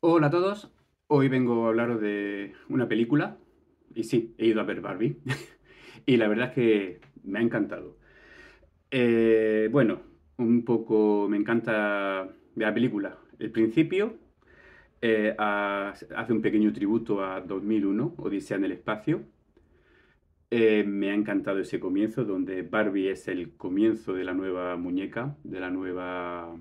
Hola a todos, hoy vengo a hablaros de una película y sí, he ido a ver Barbie y la verdad es que me ha encantado. Eh, bueno, un poco me encanta la película. El principio eh, hace un pequeño tributo a 2001, Odisea en el espacio. Eh, me ha encantado ese comienzo donde Barbie es el comienzo de la nueva muñeca, de la nueva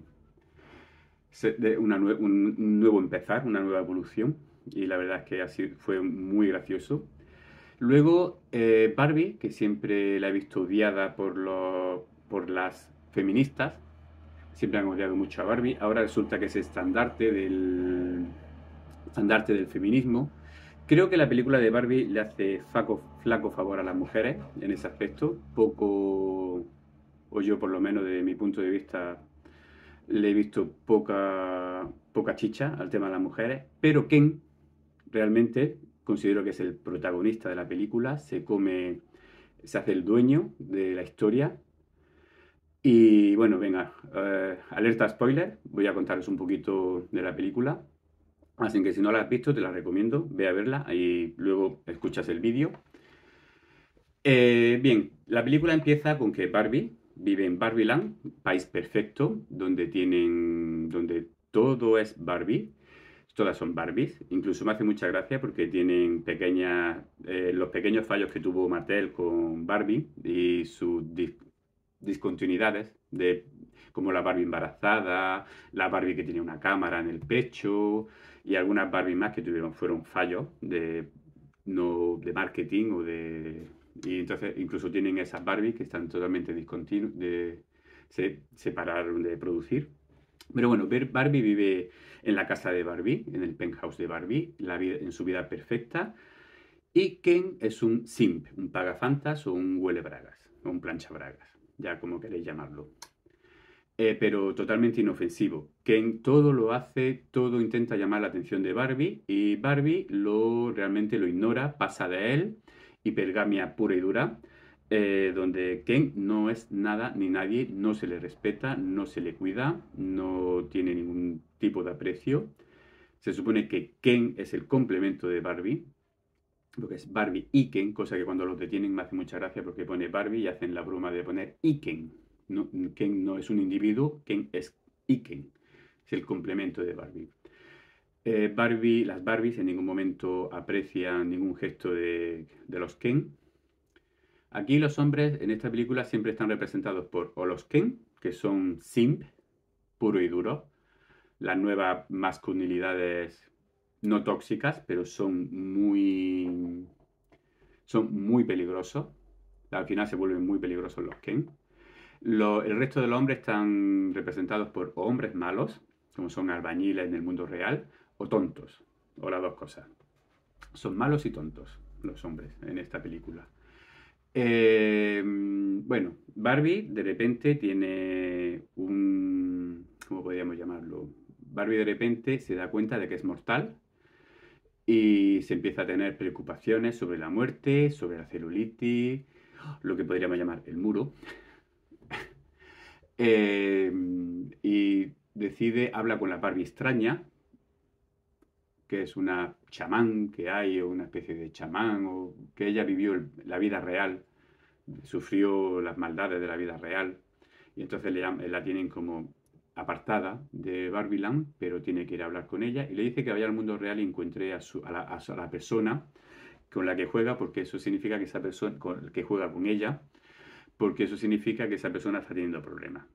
un, nuevo empezar, una nueva evolución. Y la verdad es que así fue muy gracioso. Luego, eh, Barbie, que siempre la he visto odiada por, los, por las feministas, siempre han odiado mucho a Barbie. Ahora resulta que es estandarte del, estandarte del feminismo. Creo que la película de Barbie le hace flaco, flaco favor a las mujeres en ese aspecto. Poco, o yo por lo menos de mi punto de vista, le he visto poca, poca chicha al tema de las mujeres, pero Ken realmente considero que es el protagonista de la película, se come, se hace el dueño de la historia. Y bueno, venga, eh, alerta spoiler, voy a contaros un poquito de la película. Así que si no la has visto, te la recomiendo, ve a verla y luego escuchas el vídeo. Eh, bien, la película empieza con que Barbie, vive en Barbieland, país perfecto, donde tienen, donde todo es Barbie, todas son Barbies. Incluso me hace mucha gracia porque tienen pequeñas, eh, los pequeños fallos que tuvo Mattel con Barbie y sus discontinuidades de como la Barbie embarazada, la Barbie que tiene una cámara en el pecho y algunas Barbie más que tuvieron fueron fallos de no de marketing o de y entonces incluso tienen esas Barbie que están totalmente discontinuas, de, se separaron de producir. Pero bueno, Barbie vive en la casa de Barbie, en el penthouse de Barbie, la en su vida perfecta. Y Ken es un simp, un pagafantas o un huele bragas, o un plancha bragas, ya como queréis llamarlo. Eh, pero totalmente inofensivo. Ken todo lo hace, todo intenta llamar la atención de Barbie y Barbie lo realmente lo ignora, pasa de él hipergamia pura y dura, eh, donde Ken no es nada ni nadie, no se le respeta, no se le cuida, no tiene ningún tipo de aprecio. Se supone que Ken es el complemento de Barbie, lo que es Barbie y Ken, cosa que cuando lo detienen me hace mucha gracia porque pone Barbie y hacen la broma de poner Iken. No, Ken no es un individuo, Ken es Iken, es el complemento de Barbie. Eh, Barbie, las Barbies en ningún momento aprecian ningún gesto de, los Ken. Aquí los hombres en esta película siempre están representados por o los Ken, que son simp, puro y duro. Las nuevas masculinidades no tóxicas, pero son muy, son muy peligrosos. Al final se vuelven muy peligrosos los Ken. el resto de los hombres están representados por hombres malos, como son albañiles en el mundo real, o tontos, o las dos cosas. Son malos y tontos los hombres en esta película. Eh, bueno, Barbie de repente tiene un... ¿Cómo podríamos llamarlo? Barbie de repente se da cuenta de que es mortal y se empieza a tener preocupaciones sobre la muerte, sobre la celulitis, lo que podríamos llamar el muro. Eh, y decide, habla con la Barbie extraña, que es una chamán que hay, o una especie de chamán, o que ella vivió la vida real, sufrió las maldades de la vida real, y entonces la tienen como apartada de Barbie pero tiene que ir a hablar con ella, y le dice que vaya al mundo real y encuentre a, su, a, la, persona con la que juega, porque eso significa que esa persona con, que juega con ella, porque eso significa que esa persona está teniendo problemas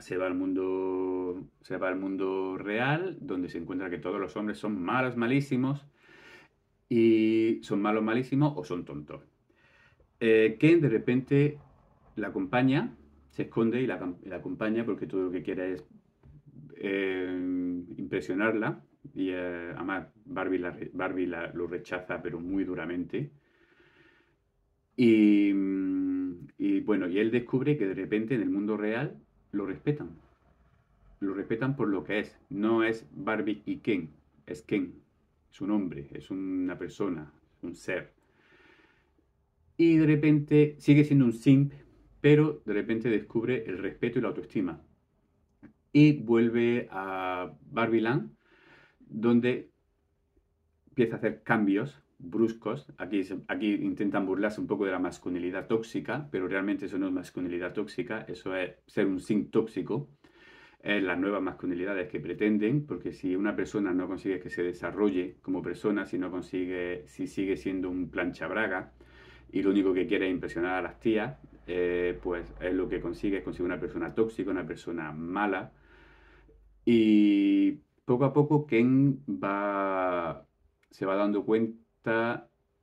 se va al mundo. Se va al mundo real, donde se encuentra que todos los hombres son malos, malísimos. Y son malos, malísimos o son tontos. Eh, Ken de repente la acompaña, se esconde y la, acompaña porque todo lo que quiere es eh, impresionarla. Y eh, además Barbie, lo rechaza, pero muy duramente. Y, mm, y, bueno, y él descubre que de repente en el mundo real lo respetan. Lo respetan por lo que es. No es Barbie y Ken, es Ken. Es un hombre, es una persona, un ser. Y de repente sigue siendo un simp, pero de repente descubre el respeto y la autoestima. Y vuelve a Barbie Land, donde empieza a hacer cambios bruscos. Aquí, aquí intentan burlarse un poco de la masculinidad tóxica, pero realmente eso no es masculinidad tóxica, eso es ser un sin tóxico. Es las nuevas masculinidades que pretenden, porque si una persona no consigue que se desarrolle como persona, si no consigue, si sigue siendo un plancha braga y lo único que quiere es impresionar a las tías, eh, pues es lo que consigue es conseguir una persona tóxica, una persona mala. Y poco a poco Ken va, se va dando cuenta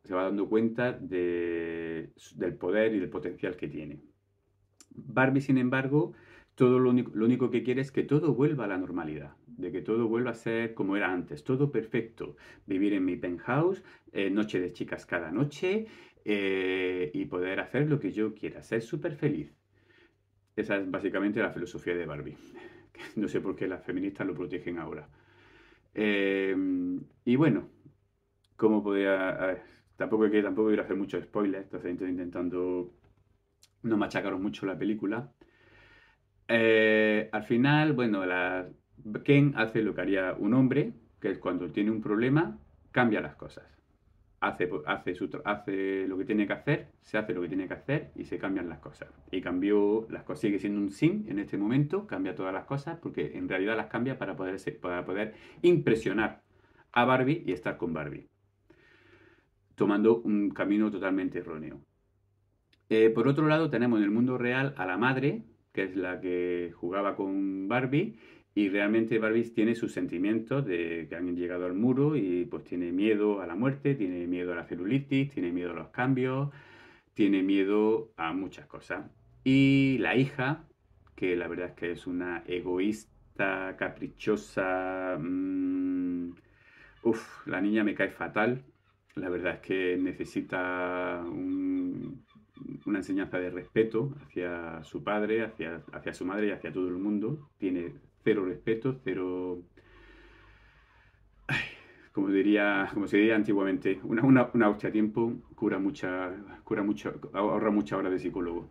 se va dando cuenta del poder y del potencial que tiene. Barbie, sin embargo, todo lo único, que quiere es que todo vuelva a la normalidad, de que todo vuelva a ser como era antes, todo perfecto. Vivir en mi penthouse, eh, noche de chicas cada noche eh, y poder hacer lo que yo quiera, ser súper feliz. Esa es básicamente la filosofía de Barbie. No sé por qué las feministas lo protegen ahora. Eh, y bueno, cómo podía... tampoco, que, tampoco quiero hacer mucho spoiler, entonces estoy intentando no machacaros mucho la película. Eh, al final, bueno, la, Ken hace lo que haría un hombre, que es cuando tiene un problema, cambia las cosas. Hace, hace, su, hace lo que tiene que hacer, se hace lo que tiene que hacer y se cambian las cosas. Y cambió las cosas, sigue siendo un sim en este momento, cambia todas las cosas porque en realidad las cambia para poder, para poder impresionar a Barbie y estar con Barbie tomando un camino totalmente erróneo. Eh, por otro lado, tenemos en el mundo real a la madre, que es la que jugaba con Barbie, y realmente Barbie tiene sus sentimientos de que han llegado al muro y pues tiene miedo a la muerte, tiene miedo a la celulitis, tiene miedo a los cambios, tiene miedo a muchas cosas. Y la hija, que la verdad es que es una egoísta, caprichosa... Mm, Uff, la niña me cae fatal la verdad es que necesita una enseñanza de respeto hacia su padre, hacia, su madre y hacia todo el mundo. Tiene cero respeto, cero... como, diría, como se diría antiguamente, una, una, hostia a tiempo cura mucha, cura mucho, ahorra mucha hora de psicólogo.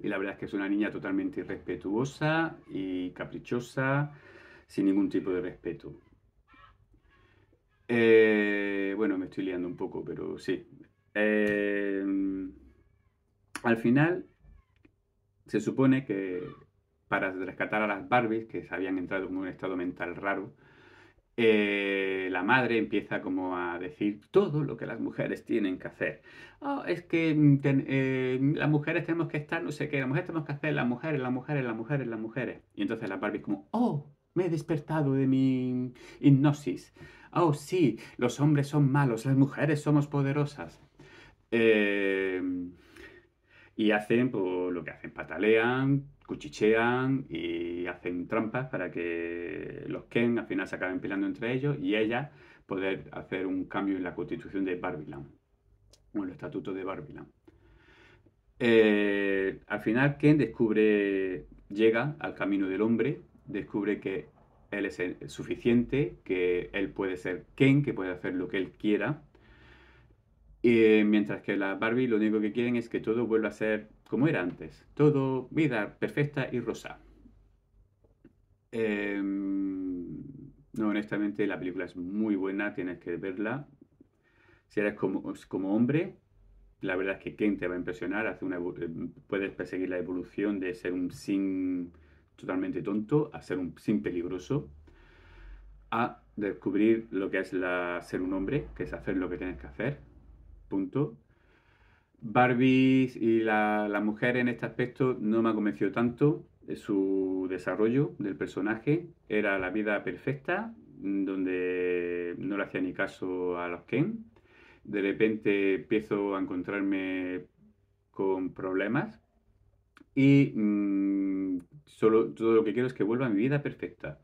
Y la verdad es que es una niña totalmente irrespetuosa y caprichosa, sin ningún tipo de respeto. Eh, bueno, me estoy liando un poco, pero sí. Eh, al final, se supone que para rescatar a las Barbies, que se habían entrado en un estado mental raro, eh, la madre empieza como a decir todo lo que las mujeres tienen que hacer. Oh, es que mm, las mujeres tenemos que estar, no sé qué, las mujeres tenemos que hacer, las mujeres, las mujeres, las mujeres, las mujeres. Y entonces las Barbies, como, oh, me he despertado de mi hipnosis oh sí, los hombres son malos, las mujeres somos poderosas. Em, y hacen pues, lo que hacen, patalean, cuchichean y hacen trampas para que los Ken al final se acaben peleando entre ellos y ella poder hacer un cambio en la constitución de Barbiland, o en el estatuto de barbila eh, al final Ken descubre, llega al camino del hombre, descubre que él es suficiente, que él puede ser Ken, que puede hacer lo que él quiera. Y, mientras que la Barbie lo único que quieren es que todo vuelva a ser como era antes. Todo, vida perfecta y rosa. Em, no, honestamente la película es muy buena, tienes que verla. Si eres como, como hombre, la verdad es que Ken te va a impresionar. Hace una, puedes perseguir la evolución de ser un sin totalmente tonto a ser un sin peligroso, a descubrir lo que es la, ser un hombre, que es hacer lo que tienes que hacer, punto. Barbie y la, mujer en este aspecto no me ha convencido tanto de su desarrollo del personaje. Era la vida perfecta, donde no le hacía ni caso a los Ken. De repente empiezo a encontrarme con problemas y mm, solo todo lo que quiero es que vuelva a mi vida perfecta.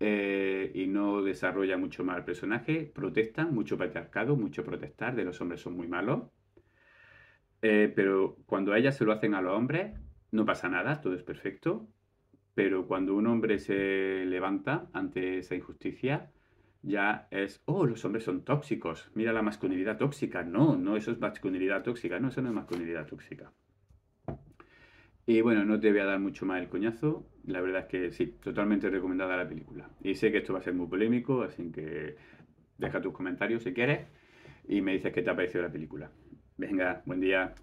Eh, y no desarrolla mucho más el personaje, protesta, mucho patriarcado, mucho protestar, de los hombres son muy malos. Eh, pero cuando a ellas se lo hacen a los hombres, no pasa nada, todo es perfecto. Pero cuando un hombre se levanta ante esa injusticia, ya es, oh, los hombres son tóxicos, mira la masculinidad tóxica. No, no, eso es masculinidad tóxica, no, eso no es masculinidad tóxica. Y bueno, no te voy a dar mucho más el coñazo. La verdad es que sí, totalmente recomendada la película. Y sé que esto va a ser muy polémico, así que deja tus comentarios si quieres y me dices qué te ha parecido la película. Venga, buen día.